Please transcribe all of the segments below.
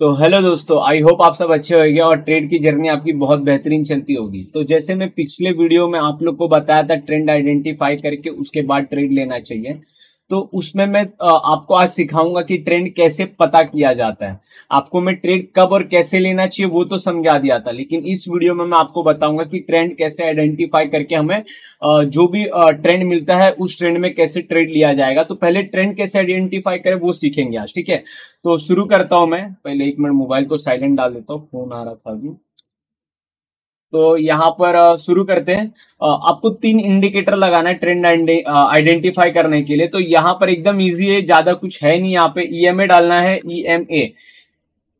तो हेलो दोस्तों I hope आप सब अच्छे होंगे और ट्रेड की जर्नी आपकी बहुत बेहतरीन चलती होगी तो जैसे मैं पिछले वीडियो में आप लोग को बताया था ट्रेंड आइडेंटिफाई करके उसके बाद ट्रेड लेना चाहिए तो उसमें मैं आपको आज सिखाऊंगा कि ट्रेंड कैसे पता किया जाता है आपको मैं ट्रेड कब और कैसे लेना चाहिए वो तो समझा दिया था लेकिन इस वीडियो में मैं आपको बताऊंगा कि ट्रेंड कैसे आइडेंटिफाई करके हमें जो भी ट्रेंड मिलता है उस ट्रेंड में कैसे ट्रेड लिया जाएगा तो पहले ट्रेंड कैसे आइडेंटिफाई करें वो सीखेंगे आज ठीक है तो शुरू करता हूं मैं पहले एक मिनट मोबाइल को साइलेंट डाल देता हूँ फोन आ रहा था अभी तो यहाँ पर शुरू करते हैं आपको तीन इंडिकेटर लगाना है ट्रेंड आइडेंटिफाई करने के लिए तो यहाँ पर एकदम इजी है ज्यादा कुछ है नहीं यहाँ पे ईएमए e डालना है ईएमए e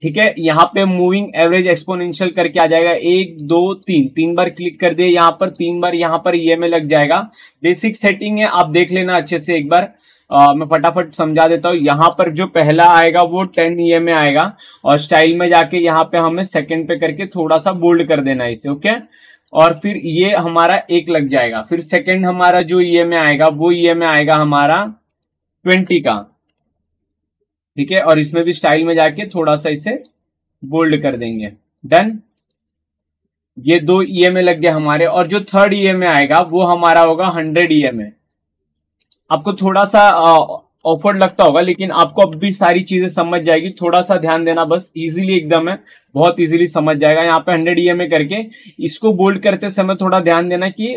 ठीक है यहाँ पे मूविंग एवरेज एक्सपोनेंशियल करके आ जाएगा एक दो तीन तीन बार क्लिक कर दिए यहाँ पर तीन बार यहाँ पर ईएमए e लग जाएगा बेसिक सेटिंग है आप देख लेना अच्छे से एक बार आ, मैं फटाफट समझा देता हूँ यहाँ पर जो पहला आएगा वो टेन ई में आएगा और स्टाइल में जाके यहाँ पे हमें सेकेंड पे करके थोड़ा सा बोल्ड कर देना है इसे ओके और फिर ये हमारा एक लग जाएगा फिर सेकेंड हमारा जो ई में आएगा वो ई में आएगा हमारा ट्वेंटी का ठीक है और इसमें भी स्टाइल में जाके थोड़ा सा इसे बोल्ड कर देंगे डन ये दो ई लग गया हमारे और जो थर्ड ई आएगा वो हमारा होगा हंड्रेड ई आपको थोड़ा सा ऑफर्ड लगता होगा लेकिन आपको अब भी सारी चीजें समझ जाएगी थोड़ा सा ध्यान देना बस इजीली एकदम है बहुत इजीली समझ जाएगा यहाँ पे हंड्रेड ई करके इसको बोल्ड करते समय थोड़ा ध्यान देना कि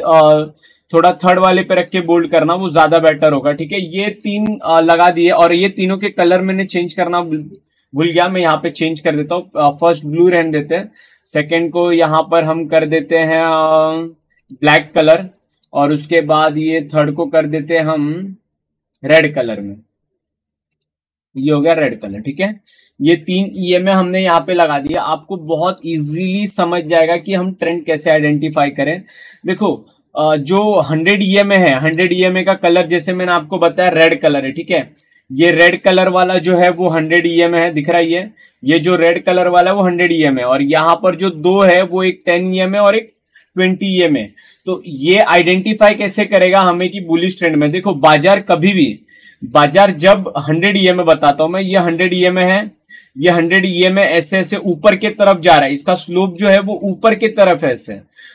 थोड़ा थर्ड वाले पे रख के बोल्ड करना वो ज्यादा बेटर होगा ठीक है ये तीन आ, लगा दिए और ये तीनों के कलर मैंने चेंज करना भूल गया मैं यहाँ पे चेंज कर देता हूँ फर्स्ट ब्लू रहने देते हैं सेकेंड को यहाँ पर हम कर देते हैं ब्लैक कलर और उसके बाद ये थर्ड को कर देते हम रेड कलर में ये हो गया रेड कलर ठीक है ये तीन ई एम हमने यहाँ पे लगा दिया आपको बहुत इजीली समझ जाएगा कि हम ट्रेंड कैसे आइडेंटिफाई करें देखो जो 100 ई एम है 100 ई एम का कलर जैसे मैंने आपको बताया रेड कलर है ठीक है ये रेड कलर वाला जो है वो 100 ई e है दिख रहा है ये जो रेड कलर वाला है वो 100 ई e है और यहाँ पर जो दो है वो एक 10 ई है और एक ट्वेंटी ए में तो ये आइडेंटिफाई कैसे करेगा हमें कि बुलिश ट्रेंड में देखो बाजार कभी भी बाजार जब हंड्रेड ई e में बताता हूं मैं ये हंड्रेड ई e में है ये हंड्रेड ई e में ऐसे ऐसे ऊपर के तरफ जा रहा है इसका स्लोप जो है वो ऊपर के तरफ है ऐसे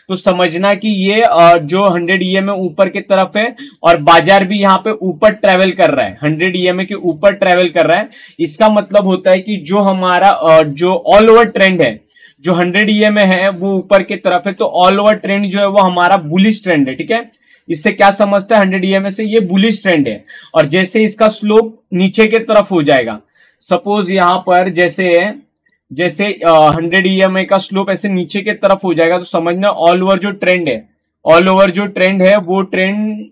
तो समझना कि ये जो हंड्रेड ई में ऊपर के तरफ है और बाजार भी यहाँ पे ऊपर ट्रेवल कर रहा है हंड्रेड ई के ऊपर ट्रेवल कर रहा है इसका मतलब होता है कि जो हमारा जो ऑल ओवर ट्रेंड है जो हंड्रेड ई एम है वो ऊपर की तरफ है तो ऑल ओवर ट्रेंड जो है वो हमारा बुलिश ट्रेंड है ठीक है इससे क्या समझता है हंड्रेड ई से ये बुलिश ट्रेंड है और जैसे इसका स्लोप नीचे की तरफ हो जाएगा सपोज यहां पर जैसे जैसे हंड्रेड ई का स्लोप ऐसे नीचे की तरफ हो जाएगा तो समझना ऑल ओवर जो ट्रेंड है ऑल ओवर जो ट्रेंड है वो ट्रेंड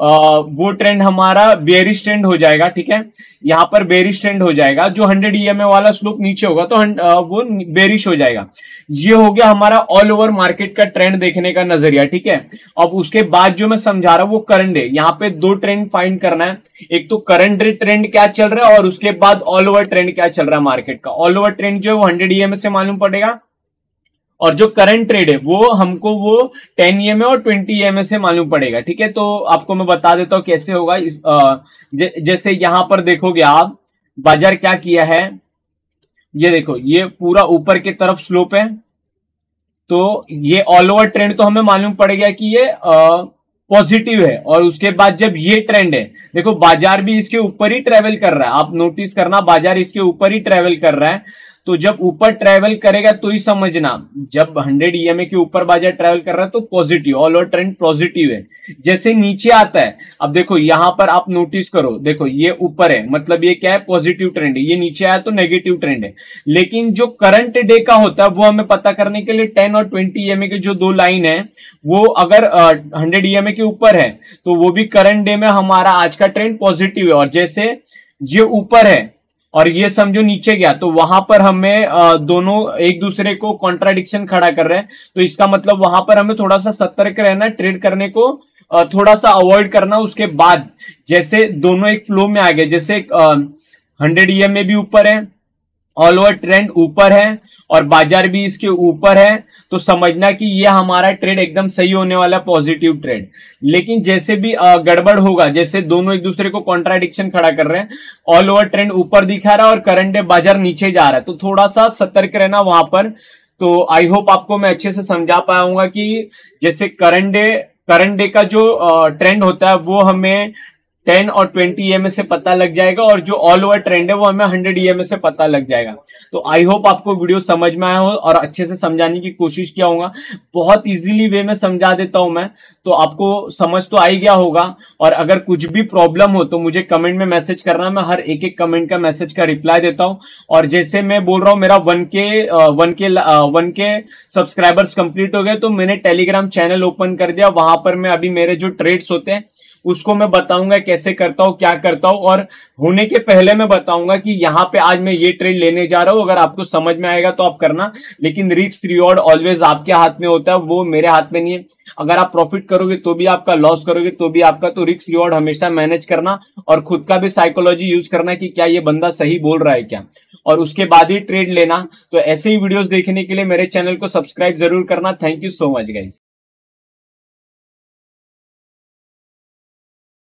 वो ट्रेंड हमारा बेरिश ट्रेंड हो जाएगा ठीक है यहां पर बेरिश ट्रेंड हो जाएगा जो हंड्रेड ई e वाला स्लोप नीचे होगा तो वो बेरिश हो जाएगा ये हो गया हमारा ऑल ओवर मार्केट का ट्रेंड देखने का नजरिया ठीक है अब उसके बाद जो मैं समझा रहा हूं वो करंट है यहाँ पे दो ट्रेंड फाइंड करना है एक तो करंट ट्रेंड क्या चल रहा है और उसके बाद ऑल ओवर ट्रेंड क्या चल रहा है मार्केट का ऑल ओवर ट्रेंड जो है वो हंड्रेड ई e से मालूम पड़ेगा और जो करंट ट्रेड है वो हमको वो टेन ई और ट्वेंटी ई से मालूम पड़ेगा ठीक है तो आपको मैं बता देता हूँ कैसे होगा इस आ, ज, जैसे यहां पर देखोगे आप बाजार क्या किया है ये देखो ये पूरा ऊपर की तरफ स्लोप है तो ये ऑल ओवर ट्रेंड तो हमें मालूम पड़ गया कि ये पॉजिटिव है और उसके बाद जब ये ट्रेंड है देखो बाजार भी इसके ऊपर ही ट्रेवल कर रहा है आप नोटिस करना बाजार इसके ऊपर ही ट्रेवल कर रहा है तो जब ऊपर ट्रेवल करेगा तो ही समझना जब 100 ईएमए के ऊपर बाजार ट्रेवल कर रहा है तो positive all over trend positive है जैसे नीचे आता है अब देखो यहां पर आप नोटिस करो देखो ये ऊपर है मतलब ये क्या है पॉजिटिव ट्रेंड है ये नीचे आया तो नेगेटिव ट्रेंड है लेकिन जो करंट डे का होता है वो हमें पता करने के लिए टेन और ट्वेंटी ईएमए के जो दो लाइन है वो अगर हंड्रेड ईएमए के ऊपर है तो वो भी करंट डे में हमारा आज का ट्रेंड पॉजिटिव है और जैसे ये ऊपर है और ये समझो नीचे गया तो वहां पर हमें दोनों एक दूसरे को कॉन्ट्राडिक्शन खड़ा कर रहे हैं तो इसका मतलब वहां पर हमें थोड़ा सा सतर्क रहना ट्रेड करने को थोड़ा सा अवॉइड करना उसके बाद जैसे दोनों एक फ्लो में आ गए जैसे हंड्रेड ई में भी ऊपर है ऑल ओवर ट्रेंड ऊपर है और बाजार भी इसके ऊपर है तो समझना कि ये हमारा ट्रेड एकदम सही होने वाला पॉजिटिव ट्रेड लेकिन जैसे भी गड़बड़ होगा जैसे दोनों एक दूसरे को कॉन्ट्राडिक्शन खड़ा कर रहे हैं ऑल ओवर ट्रेंड ऊपर दिखा रहा है और करंट डे बाजार नीचे जा रहा है तो थोड़ा सा सतर्क रहना वहां पर तो आई होप आपको मैं अच्छे से समझा पाऊंगा कि जैसे करंट डे करंट डे का जो ट्रेंड होता है वो हमें टेन और ट्वेंटी ई e से पता लग जाएगा और जो ऑल ओवर ट्रेंड है वो हमें हंड्रेड ई e से पता लग जाएगा तो आई होप आपको वीडियो समझ में आया हो और अच्छे से समझाने की कोशिश किया होगा बहुत इजीली वे में समझा देता हूं मैं तो आपको समझ तो आ ही गया होगा और अगर कुछ भी प्रॉब्लम हो तो मुझे कमेंट में मैसेज करना मैं हर एक एक कमेंट का मैसेज का रिप्लाई देता हूँ और जैसे मैं बोल रहा हूँ मेरा वन के वन के वन के सब्सक्राइबर्स कंप्लीट हो गए तो मैंने टेलीग्राम चैनल ओपन कर दिया वहां पर मैं अभी मेरे जो ट्रेड्स होते हैं उसको मैं बताऊंगा कैसे करता हूँ क्या करता हूँ और होने के पहले मैं बताऊंगा कि यहाँ पे आज मैं ये ट्रेड लेने जा रहा हूँ अगर आपको समझ में आएगा तो आप करना लेकिन रिक्स रिवॉर्ड ऑलवेज आपके हाथ में होता है वो मेरे हाथ में नहीं है अगर आप प्रॉफिट करोगे तो भी आपका लॉस करोगे तो भी आपका तो रिक्स रिवॉर्ड हमेशा मैनेज करना और खुद का भी साइकोलॉजी यूज करना कि क्या ये बंदा सही बोल रहा है क्या और उसके बाद ही ट्रेड लेना तो ऐसे ही वीडियोस देखने के लिए मेरे चैनल को सब्सक्राइब जरूर करना thank you so much guys